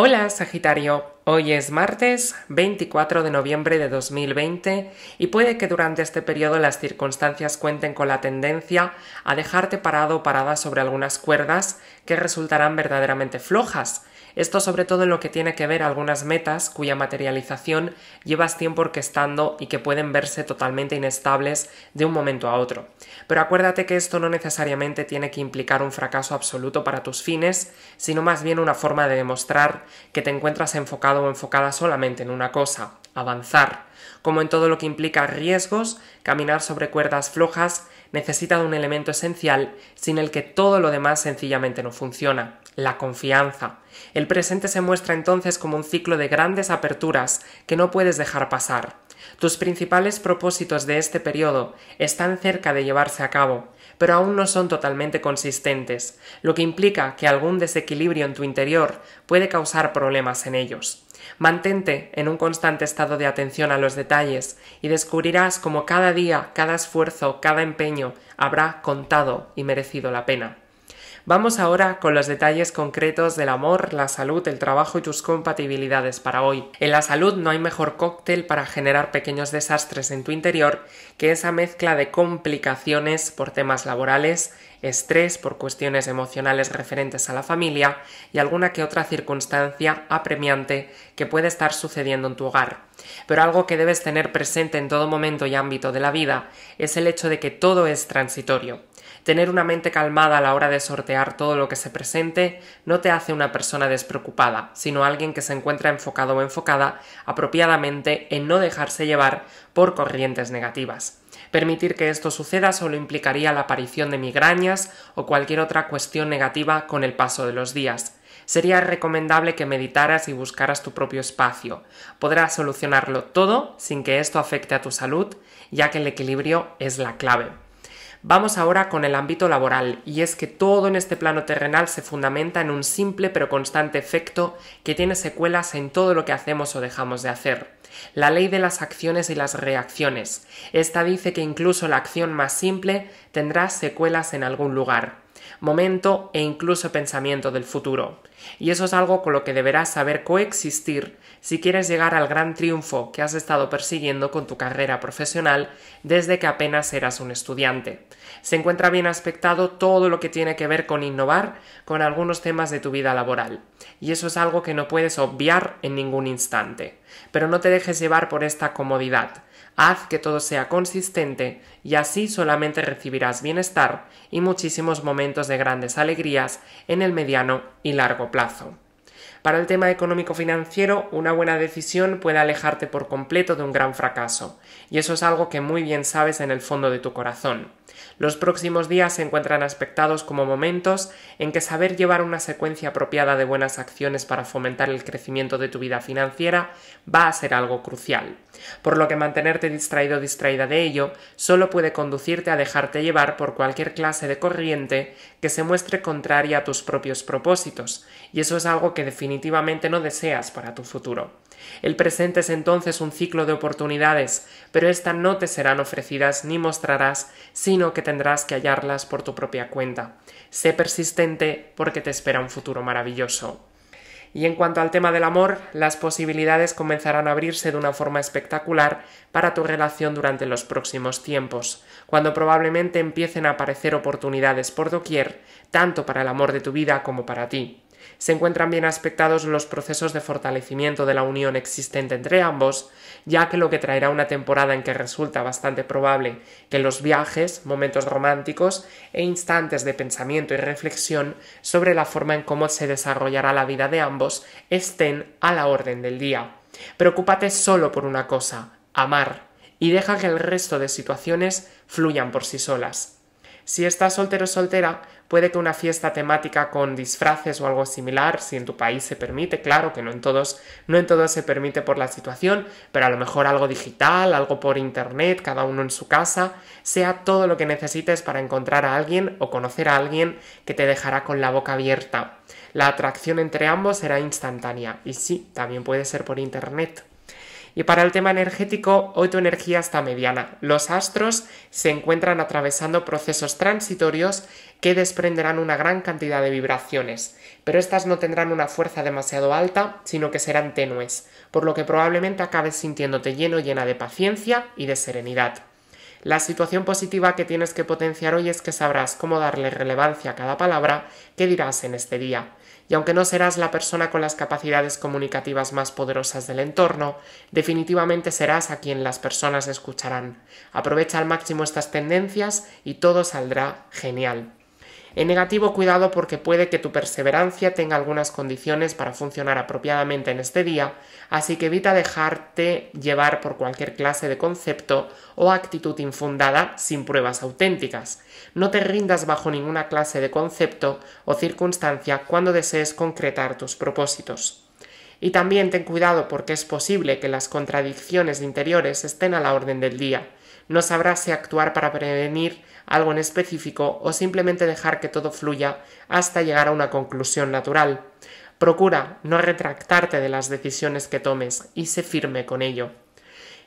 Hola, Sagitario. Hoy es martes 24 de noviembre de 2020 y puede que durante este periodo las circunstancias cuenten con la tendencia a dejarte parado o parada sobre algunas cuerdas que resultarán verdaderamente flojas. Esto sobre todo en lo que tiene que ver algunas metas cuya materialización llevas tiempo orquestando y que pueden verse totalmente inestables de un momento a otro. Pero acuérdate que esto no necesariamente tiene que implicar un fracaso absoluto para tus fines, sino más bien una forma de demostrar que te encuentras enfocado o enfocada solamente en una cosa, avanzar, como en todo lo que implica riesgos, caminar sobre cuerdas flojas necesita de un elemento esencial sin el que todo lo demás sencillamente no funciona, la confianza. El presente se muestra entonces como un ciclo de grandes aperturas que no puedes dejar pasar. Tus principales propósitos de este periodo están cerca de llevarse a cabo, pero aún no son totalmente consistentes, lo que implica que algún desequilibrio en tu interior puede causar problemas en ellos. Mantente en un constante estado de atención a los detalles y descubrirás cómo cada día, cada esfuerzo, cada empeño habrá contado y merecido la pena. Vamos ahora con los detalles concretos del amor, la salud, el trabajo y tus compatibilidades para hoy. En la salud no hay mejor cóctel para generar pequeños desastres en tu interior que esa mezcla de complicaciones por temas laborales, estrés por cuestiones emocionales referentes a la familia y alguna que otra circunstancia apremiante que puede estar sucediendo en tu hogar. Pero algo que debes tener presente en todo momento y ámbito de la vida es el hecho de que todo es transitorio. Tener una mente calmada a la hora de sortear todo lo que se presente no te hace una persona despreocupada, sino alguien que se encuentra enfocado o enfocada apropiadamente en no dejarse llevar por corrientes negativas. Permitir que esto suceda solo implicaría la aparición de migrañas o cualquier otra cuestión negativa con el paso de los días. Sería recomendable que meditaras y buscaras tu propio espacio. Podrás solucionarlo todo sin que esto afecte a tu salud, ya que el equilibrio es la clave. Vamos ahora con el ámbito laboral, y es que todo en este plano terrenal se fundamenta en un simple pero constante efecto que tiene secuelas en todo lo que hacemos o dejamos de hacer. La ley de las acciones y las reacciones. Esta dice que incluso la acción más simple tendrá secuelas en algún lugar momento e incluso pensamiento del futuro. Y eso es algo con lo que deberás saber coexistir si quieres llegar al gran triunfo que has estado persiguiendo con tu carrera profesional desde que apenas eras un estudiante. Se encuentra bien aspectado todo lo que tiene que ver con innovar con algunos temas de tu vida laboral. Y eso es algo que no puedes obviar en ningún instante. Pero no te dejes llevar por esta comodidad. Haz que todo sea consistente y así solamente recibirás bienestar y muchísimos momentos de grandes alegrías en el mediano y largo plazo. Para el tema económico-financiero, una buena decisión puede alejarte por completo de un gran fracaso, y eso es algo que muy bien sabes en el fondo de tu corazón. Los próximos días se encuentran aspectados como momentos en que saber llevar una secuencia apropiada de buenas acciones para fomentar el crecimiento de tu vida financiera va a ser algo crucial, por lo que mantenerte distraído o distraída de ello solo puede conducirte a dejarte llevar por cualquier clase de corriente que se muestre contraria a tus propios propósitos, y eso es algo que definitivamente definitivamente no deseas para tu futuro. El presente es entonces un ciclo de oportunidades, pero éstas no te serán ofrecidas ni mostrarás, sino que tendrás que hallarlas por tu propia cuenta. Sé persistente porque te espera un futuro maravilloso. Y en cuanto al tema del amor, las posibilidades comenzarán a abrirse de una forma espectacular para tu relación durante los próximos tiempos, cuando probablemente empiecen a aparecer oportunidades por doquier, tanto para el amor de tu vida como para ti se encuentran bien aspectados los procesos de fortalecimiento de la unión existente entre ambos, ya que lo que traerá una temporada en que resulta bastante probable que los viajes, momentos románticos e instantes de pensamiento y reflexión sobre la forma en cómo se desarrollará la vida de ambos estén a la orden del día. Preocúpate solo por una cosa, amar, y deja que el resto de situaciones fluyan por sí solas. Si estás soltero o soltera, puede que una fiesta temática con disfraces o algo similar, si en tu país se permite, claro que no en todos, no en todos se permite por la situación, pero a lo mejor algo digital, algo por internet, cada uno en su casa, sea todo lo que necesites para encontrar a alguien o conocer a alguien que te dejará con la boca abierta. La atracción entre ambos será instantánea y sí, también puede ser por internet. Y para el tema energético, hoy tu energía está mediana. Los astros se encuentran atravesando procesos transitorios que desprenderán una gran cantidad de vibraciones, pero estas no tendrán una fuerza demasiado alta, sino que serán tenues, por lo que probablemente acabes sintiéndote lleno llena de paciencia y de serenidad. La situación positiva que tienes que potenciar hoy es que sabrás cómo darle relevancia a cada palabra que dirás en este día y aunque no serás la persona con las capacidades comunicativas más poderosas del entorno, definitivamente serás a quien las personas escucharán. Aprovecha al máximo estas tendencias y todo saldrá genial. En negativo, cuidado porque puede que tu perseverancia tenga algunas condiciones para funcionar apropiadamente en este día, así que evita dejarte llevar por cualquier clase de concepto o actitud infundada sin pruebas auténticas. No te rindas bajo ninguna clase de concepto o circunstancia cuando desees concretar tus propósitos. Y también ten cuidado porque es posible que las contradicciones interiores estén a la orden del día. No sabrás si actuar para prevenir algo en específico o simplemente dejar que todo fluya hasta llegar a una conclusión natural. Procura no retractarte de las decisiones que tomes y sé firme con ello.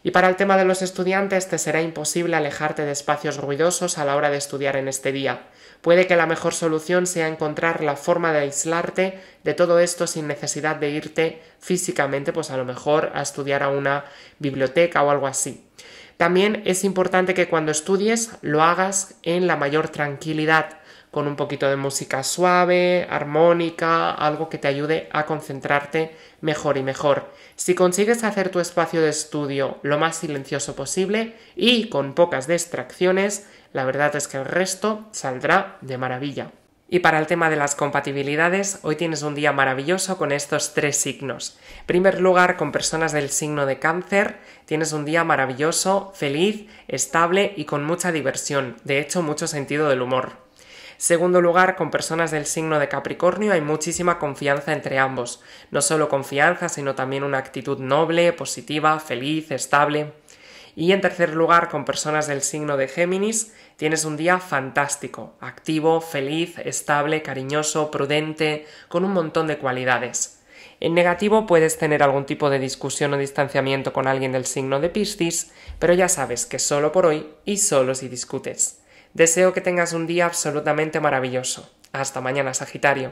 Y para el tema de los estudiantes te será imposible alejarte de espacios ruidosos a la hora de estudiar en este día. Puede que la mejor solución sea encontrar la forma de aislarte de todo esto sin necesidad de irte físicamente, pues a lo mejor a estudiar a una biblioteca o algo así. También es importante que cuando estudies lo hagas en la mayor tranquilidad con un poquito de música suave, armónica, algo que te ayude a concentrarte mejor y mejor. Si consigues hacer tu espacio de estudio lo más silencioso posible y con pocas distracciones, la verdad es que el resto saldrá de maravilla. Y para el tema de las compatibilidades, hoy tienes un día maravilloso con estos tres signos. En primer lugar, con personas del signo de cáncer, tienes un día maravilloso, feliz, estable y con mucha diversión, de hecho mucho sentido del humor. Segundo lugar, con personas del signo de Capricornio hay muchísima confianza entre ambos. No solo confianza, sino también una actitud noble, positiva, feliz, estable. Y en tercer lugar, con personas del signo de Géminis, tienes un día fantástico, activo, feliz, estable, cariñoso, prudente, con un montón de cualidades. En negativo puedes tener algún tipo de discusión o distanciamiento con alguien del signo de Piscis, pero ya sabes que solo por hoy y solo si discutes. Deseo que tengas un día absolutamente maravilloso. Hasta mañana, Sagitario.